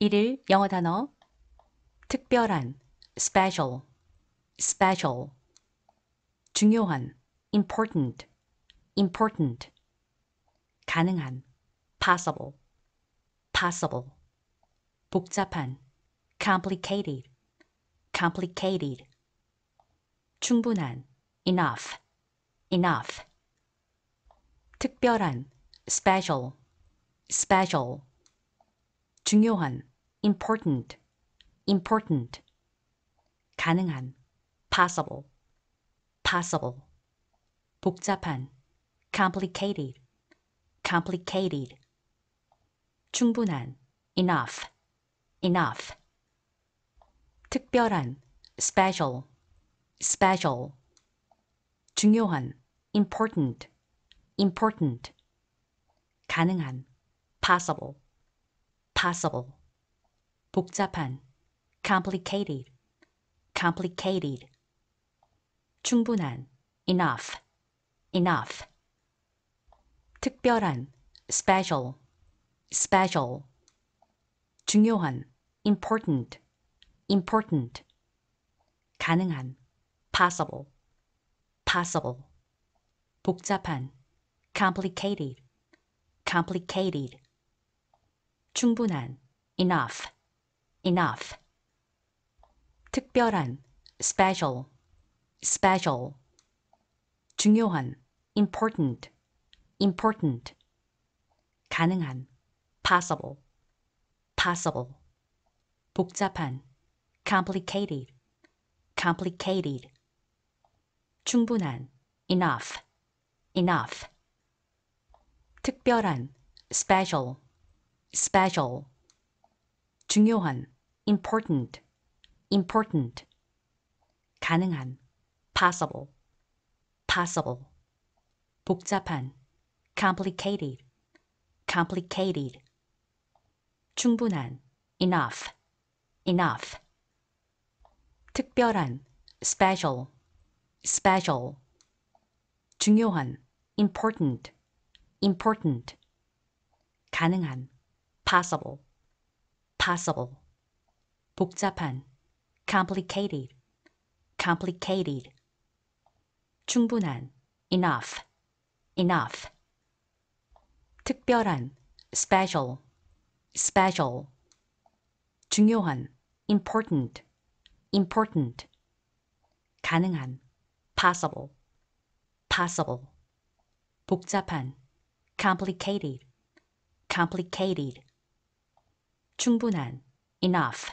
1일 영어 단어 특별한 special special 중요한 important important 가능한 possible possible 복잡한 complicated complicated 충분한 enough enough 특별한 special special 중요한 important, important 가능한 possible, possible 복잡한 complicated, complicated 충분한 enough, enough 특별한 special, special 중요한 important, important 가능한 possible possible 복잡한 complicated complicated 충분한 enough enough 특별한 special special 중요한 important important 가능한 possible possible 복잡한 complicated complicated 충분한 enough, enough. 특별한 special, special. 중요한 important, important. 가능한 possible, possible. 복잡한 complicated, complicated. 충분한 enough, enough. 특별한 special, special 중요한 important important 가능한 possible possible 복잡한 complicated complicated 충분한 enough enough 특별한 special special 중요한 important important 가능한 possible, possible, 복잡한, complicated, complicated, 충분한, enough, enough, 특별한, special, special, 중요한, important, important, 가능한, possible, possible, 복잡한, complicated, complicated, 충분한 enough,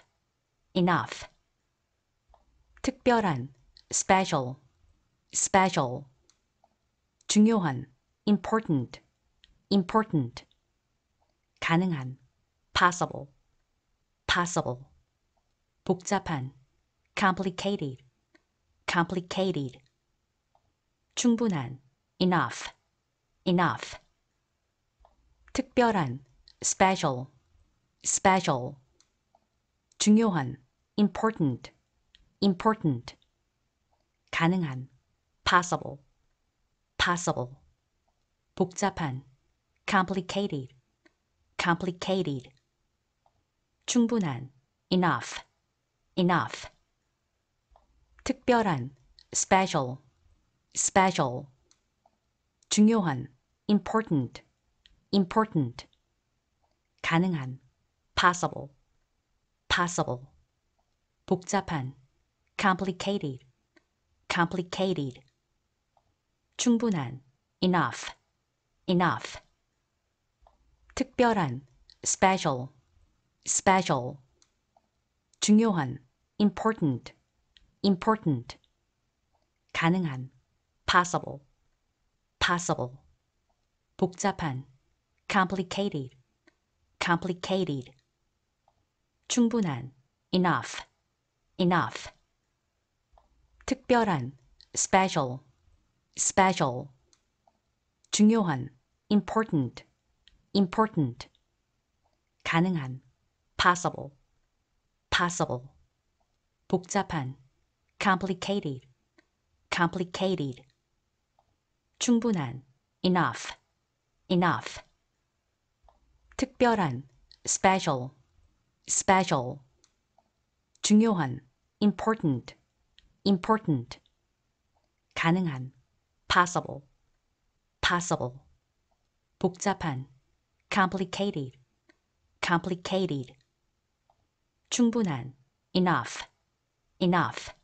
enough 특별한 special, special 중요한 important, important 가능한 possible, possible 복잡한 complicated, complicated 충분한 enough, enough 특별한 special, special 중요한 important important 가능한 possible possible 복잡한 complicated complicated 충분한 enough enough 특별한 special special 중요한 important important 가능한 possible, possible. 복잡한, complicated, complicated. 충분한, enough, enough. 특별한, special, special. 중요한, important, important. 가능한, possible, possible. 복잡한, complicated, complicated. 충분한 enough, enough. 특별한 special, special. 중요한 important, important. 가능한 possible, possible. 복잡한 complicated, complicated. 충분한 enough, enough. 특별한 special, special 중요한 important important 가능한 possible possible 복잡한 complicated complicated 충분한 enough enough